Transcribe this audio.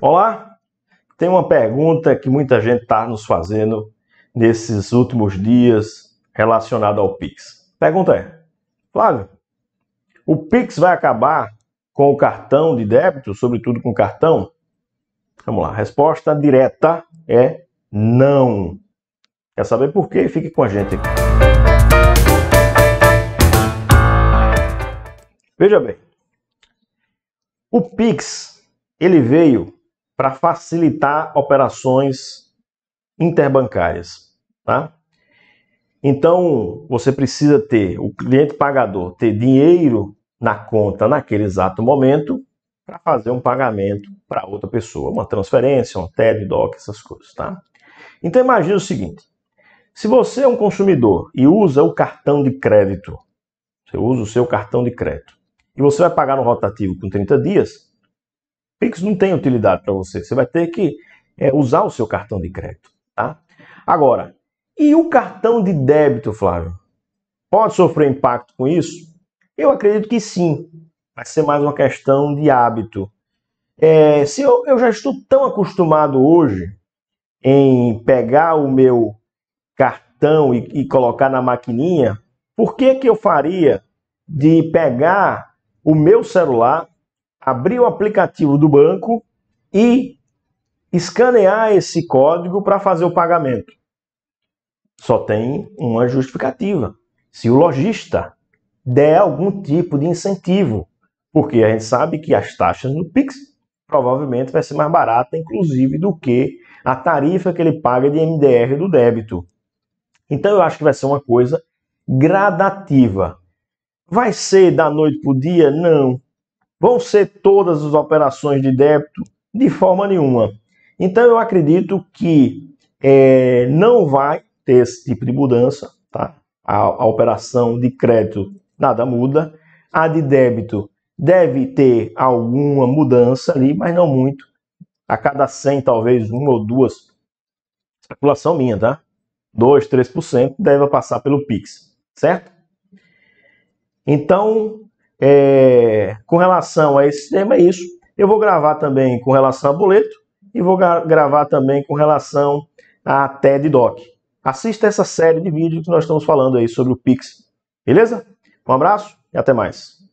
Olá, tem uma pergunta que muita gente está nos fazendo nesses últimos dias relacionada ao Pix. Pergunta é, Flávio, o Pix vai acabar com o cartão de débito, sobretudo com o cartão? Vamos lá, a resposta direta é não. Quer saber por quê? Fique com a gente Veja bem, o Pix ele veio para facilitar operações interbancárias, tá? Então, você precisa ter o cliente pagador ter dinheiro na conta naquele exato momento para fazer um pagamento para outra pessoa, uma transferência, um TED, DOC, essas coisas, tá? Então imagine o seguinte: se você é um consumidor e usa o cartão de crédito, você usa o seu cartão de crédito e você vai pagar no rotativo com 30 dias, Pix não tem utilidade para você. Você vai ter que é, usar o seu cartão de crédito, tá? Agora, e o cartão de débito, Flávio? Pode sofrer impacto com isso? Eu acredito que sim. Vai ser mais uma questão de hábito. É, se eu, eu já estou tão acostumado hoje em pegar o meu cartão e, e colocar na maquininha, por que, que eu faria de pegar o meu celular abrir o aplicativo do banco e escanear esse código para fazer o pagamento. Só tem uma justificativa. Se o lojista der algum tipo de incentivo, porque a gente sabe que as taxas no Pix provavelmente vai ser mais barata, inclusive, do que a tarifa que ele paga de MDR do débito. Então eu acho que vai ser uma coisa gradativa. Vai ser da noite para o dia? Não vão ser todas as operações de débito? De forma nenhuma. Então eu acredito que é, não vai ter esse tipo de mudança, tá? A, a operação de crédito nada muda, a de débito deve ter alguma mudança ali, mas não muito. A cada 100, talvez uma ou duas, especulação minha, tá? 2, 3% deve passar pelo Pix, certo? Então, é, com relação a esse tema é isso. Eu vou gravar também com relação a boleto e vou gravar também com relação a TED Doc. Assista essa série de vídeos que nós estamos falando aí sobre o Pix. Beleza? Um abraço e até mais.